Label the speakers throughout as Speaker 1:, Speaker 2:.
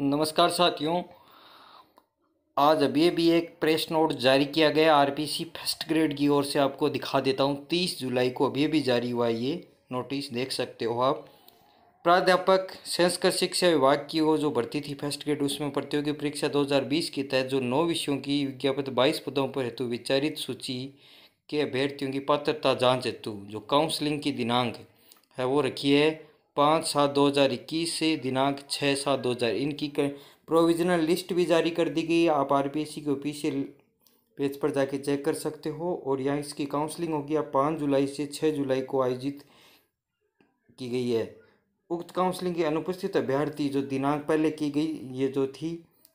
Speaker 1: नमस्कार साथियों आज अभी अभी एक प्रेस नोट जारी किया गया आरपीसी फर्स्ट ग्रेड की ओर से आपको दिखा देता हूँ तीस जुलाई को अभी अभी जारी हुआ ये नोटिस देख सकते हो आप प्राध्यापक संस्कृत शिक्षा विभाग की वो जो भर्ती थी फर्स्ट ग्रेड उसमें प्रतियोगी परीक्षा 2020 के तहत जो नौ विषयों की विज्ञापित बाईस पदों पर हेतु विचारित सूची के अभ्यर्थियों की पात्रता जांच हेतु जो काउंसलिंग की दिनांक है वो रखी है पाँच सात दो हज़ार इक्कीस से दिनांक छः सात दो हज़ार इनकी प्रोविजनल लिस्ट भी जारी कर दी गई आप आर पी एस सी के ऑफिशियल पेज पर जाके चेक कर सकते हो और यहाँ इसकी काउंसलिंग होगी आप पाँच जुलाई से छः जुलाई को आयोजित की गई है उक्त काउंसलिंग की अनुपस्थित अभ्यर्थी जो दिनांक पहले की गई ये जो थी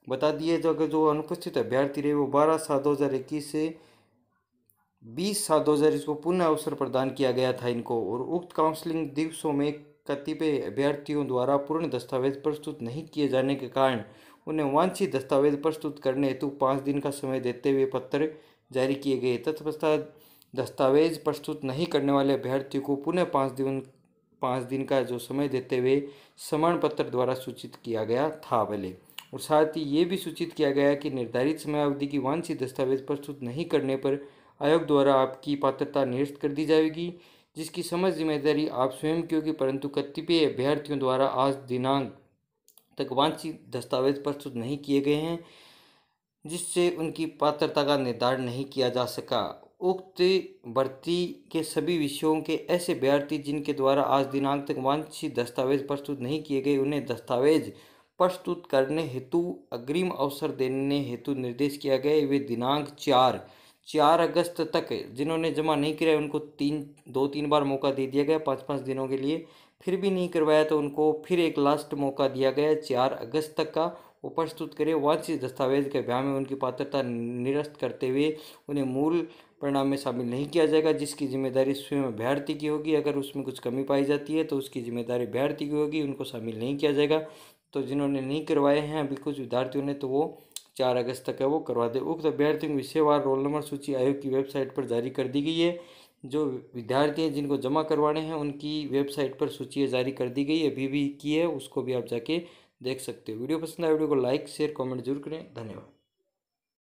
Speaker 1: बता दिए जो अगर जो अनुपस्थित अभ्यर्थी रहे वो बारह सात दो हज़ार इक्कीस से बीस सात दो हज़ार इसको पुनः अवसर प्रदान किया गया था इनको और उक्त काउंसलिंग दिवसों में कतिपय अभ्यर्थियों द्वारा पूर्ण दस्तावेज प्रस्तुत नहीं किए जाने के कारण उन्हें वांछित दस्तावेज प्रस्तुत करने हेतु पाँच दिन का समय देते हुए पत्र जारी किए गए तत्पश्चात दस्तावेज प्रस्तुत नहीं करने वाले अभ्यर्थियों को पुनः पाँच दिन पाँच दिन का जो समय देते हुए समान पत्र द्वारा सूचित किया गया था पहले और साथ ही ये भी सूचित किया गया कि निर्धारित समय अवधि की वांछित दस्तावेज प्रस्तुत नहीं करने पर आयोग द्वारा आपकी पात्रता निरस्त कर दी जाएगी जिसकी समझ जिम्मेदारी आप स्वयं की होगी परंतु कतिपय अभ्यर्थियों द्वारा आज दिनांक तक वांछित दस्तावेज प्रस्तुत नहीं किए गए हैं जिससे उनकी पात्रता का निर्धारण नहीं किया जा सका उक्त भर्ती के सभी विषयों के ऐसे अभ्यर्थी जिनके द्वारा आज दिनांक तक वांछित दस्तावेज प्रस्तुत नहीं किए गए उन्हें दस्तावेज प्रस्तुत करने हेतु अग्रिम अवसर देने हेतु निर्देश किया गया वे दिनांक चार चार अगस्त तक जिन्होंने जमा नहीं कराया उनको तीन दो तीन बार मौका दे दिया गया पाँच पाँच दिनों के लिए फिर भी नहीं करवाया तो उनको फिर एक लास्ट मौका दिया गया चार अगस्त तक का वो प्रस्तुत करें वांछित दस्तावेज के ब्याह में उनकी पात्रता निरस्त करते हुए उन्हें मूल परिणाम में शामिल नहीं किया जाएगा जिसकी जिम्मेदारी स्वयं अभ्यर्थी की होगी अगर उसमें कुछ कमी पाई जाती है तो उसकी जिम्मेदारी अभ्यर्थी की होगी उनको शामिल नहीं किया जाएगा तो जिन्होंने नहीं करवाए हैं अभी कुछ विद्यार्थियों ने तो वो चार अगस्त तक है वो करवा दे उक्त अभ्यर्थियों की विषयवार रोल नंबर सूची आयोग की वेबसाइट पर जारी कर दी गई है जो विद्यार्थी हैं जिनको जमा करवाने हैं उनकी वेबसाइट पर सूची जारी कर दी गई अभी भी की है उसको भी आप जाके देख सकते हो वीडियो पसंद आए वीडियो को लाइक शेयर कमेंट जरूर करें धन्यवाद